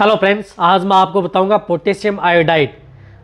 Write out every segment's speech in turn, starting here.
hello friends आज मैं आपको बताऊंगा पोटेशियम आयोडाइड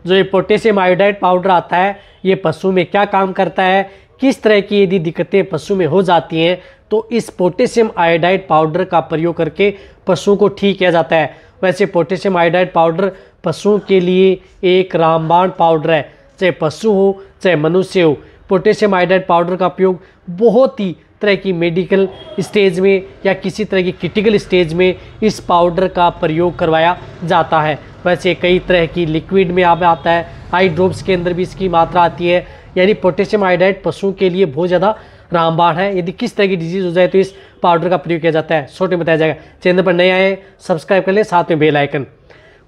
जो ये पोटेशियम आयोडाइड पाउडर आता है ये पशु में क्या काम करता है किस तरह की यदि दिक्कतें पशु में हो जाती हैं तो इस पोटेशियम आयोडाइड पाउडर का प्रयोग करके पशुओं को ठीक किया जाता है वैसे पोटेशियम आयोडाइड पाउडर पशुओं के लिए एक रामबाण पाउडर है चाहे पशु हो चाहे मनुष्य हो पोटेशियम आयोडाइड पाउडर का उपयोग बहुत ही तरह की मेडिकल स्टेज में या किसी तरह की क्रिटिकल स्टेज में इस पाउडर का प्रयोग करवाया जाता है वैसे कई तरह की लिक्विड में आप आता है आई ड्रॉप्स के अंदर भी इसकी मात्रा आती है यानी पोटेशियम आयोडाइड पशुओं के लिए बहुत ज़्यादा रामबाण है यदि किस तरह की डिजीज़ हो जाए तो इस पाउडर का प्रयोग किया जाता है छोटे में बताया जाएगा चैनल पर नए आए सब्सक्राइब कर लें साथ में बेल आइकन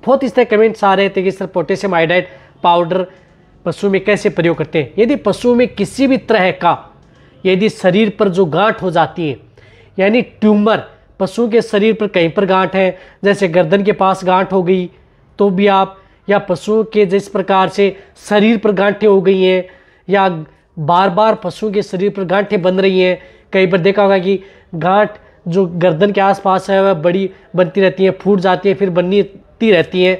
बहुत इस तरह कमेंट्स आ रहे थे कि सर पोटेशियम आयोडाइड पाउडर पशु में कैसे प्रयोग करते हैं यदि पशु में किसी भी तरह का यदि शरीर पर जो गांठ हो जाती है यानी ट्यूमर पशु के शरीर पर कहीं पर गांठ है जैसे गर्दन के पास गांठ हो गई तो भी आप या पशुओं के जिस प्रकार से शरीर पर गांठें हो गई हैं या बार बार पशुओं के शरीर पर गांठें बन रही हैं कहीं पर देखा होगा कि गांठ जो गर्दन के आसपास है वह बड़ी बनती रहती है फूट जाती है फिर बनती रहती हैं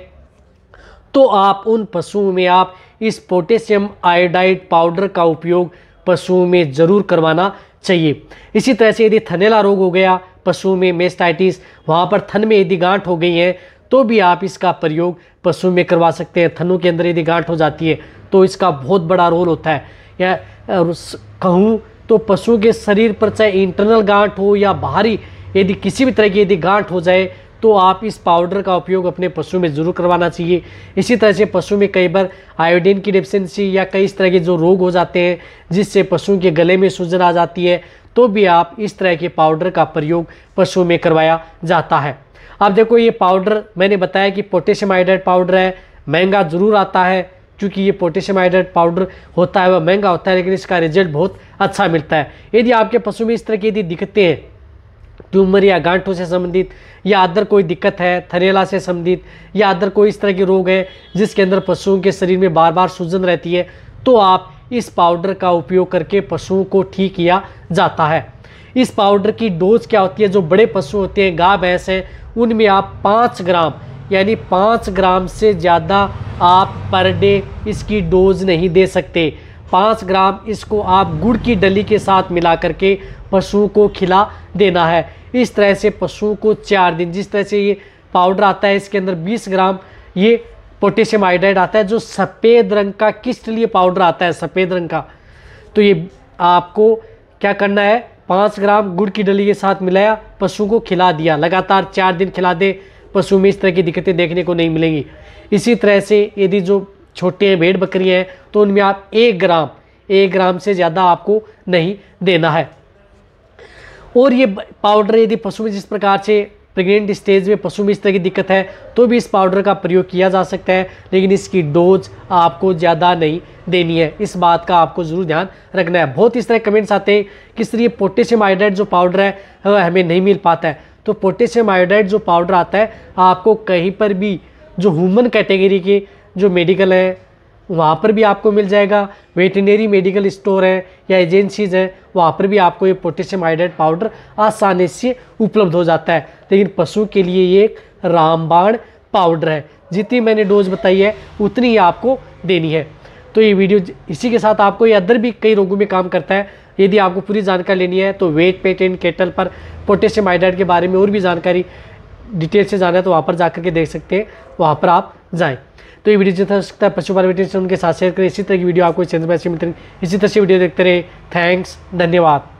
तो आप उन पशुओं में आप इस पोटेशियम आयोडाइड पाउडर का उपयोग पशुओं में ज़रूर करवाना चाहिए इसी तरह से यदि थनेला रोग हो गया पशुओं में मेस्टाइटिस वहाँ पर थन में यदि गांठ हो गई है तो भी आप इसका प्रयोग पशु में करवा सकते हैं थनों के अंदर यदि गांठ हो जाती है तो इसका बहुत बड़ा रोल होता है या कहूँ तो पशु के शरीर पर चाहे इंटरनल गांठ हो या बाहरी यदि किसी भी तरह की यदि गांठ हो जाए तो आप इस पाउडर का उपयोग अपने पशु में ज़रूर करवाना चाहिए इसी तरह से पशु में कई बार आयोडीन की डिफिशेंसी या कई इस तरह के जो रोग हो जाते हैं जिससे पशु के गले में सूजन आ जाती है तो भी आप इस तरह के पाउडर का प्रयोग पशु में करवाया जाता है अब देखो ये पाउडर मैंने बताया कि पोटेशियम हाइड्रेट पाउडर है महंगा ज़रूर आता है क्योंकि ये पोटेशियम हाइड्रेट पाउडर होता है वह महंगा होता है लेकिन इसका रिजल्ट बहुत अच्छा मिलता है यदि आपके पशु में इस तरह की यदि दिक्कतें हैं ट्यूमर या गांठों से संबंधित या अदर कोई दिक्कत है थरेला से संबंधित या अदर कोई इस तरह के रोग है जिसके अंदर पशुओं के शरीर में बार बार सूजन रहती है तो आप इस पाउडर का उपयोग करके पशुओं को ठीक किया जाता है इस पाउडर की डोज क्या होती है जो बड़े पशु होते हैं गाय भैंस हैं उनमें आप पाँच ग्राम यानी पाँच ग्राम से ज़्यादा आप पर डे इसकी डोज नहीं दे सकते पाँच ग्राम इसको आप गुड़ की डली के साथ मिला करके पशुओं को खिला देना है इस तरह से पशुओं को चार दिन जिस तरह से ये पाउडर आता है इसके अंदर 20 ग्राम ये पोटेशियम आयोडाइड आता है जो सफ़ेद रंग का किस्ट लिए पाउडर आता है सफ़ेद रंग का तो ये आपको क्या करना है पाँच ग्राम गुड़ की डली के साथ मिलाया पशु को खिला दिया लगातार चार दिन खिला दे पशु में इस तरह की दिक्कतें देखने को नहीं मिलेंगी इसी तरह से यदि जो छोटे हैं भेड़ बकरियाँ हैं तो उनमें आप एक ग्राम एक ग्राम से ज़्यादा आपको नहीं देना है और ये पाउडर यदि पशु में जिस प्रकार से प्रेग्नेंट स्टेज में पशु में इस तरह की दिक्कत है तो भी इस पाउडर का प्रयोग किया जा सकता है लेकिन इसकी डोज आपको ज़्यादा नहीं देनी है इस बात का आपको ज़रूर ध्यान रखना है बहुत इस तरह कमेंट्स आते हैं कि सर ये पोटेशियम आयोडाइड जो पाउडर है हमें नहीं मिल पाता है तो पोटेशियम आयोडाइड जो पाउडर आता है आपको कहीं पर भी जो हुमन कैटेगरी के जो मेडिकल हैं वहाँ पर भी आपको मिल जाएगा वेटनरी मेडिकल स्टोर है या एजेंसीज़ है वहाँ पर भी आपको ये पोटेशियम हाइड्रेट पाउडर आसानी से उपलब्ध हो जाता है लेकिन पशु के लिए ये एक रामबाण पाउडर है जितनी मैंने डोज बताई है उतनी ही आपको देनी है तो ये वीडियो इसी के साथ आपको ये अदर भी कई रोगों में काम करता है यदि आपको पूरी जानकारी लेनी है तो वेट पेट एंड केटल पर पोटेशियम हाइड्रेट के बारे में और भी जानकारी डिटेल से जाना है तो वहाँ पर जाकर के देख सकते हैं वहाँ पर आप जाएँ तो ये वीडियो जितना हो सकता है पशुपाल वीडियो उनके साथ शेयर करें इसी तरह की वीडियो आपको चैनल पर ऐसे इसी तरह से वीडियो देखते रहे थैंक्स धन्यवाद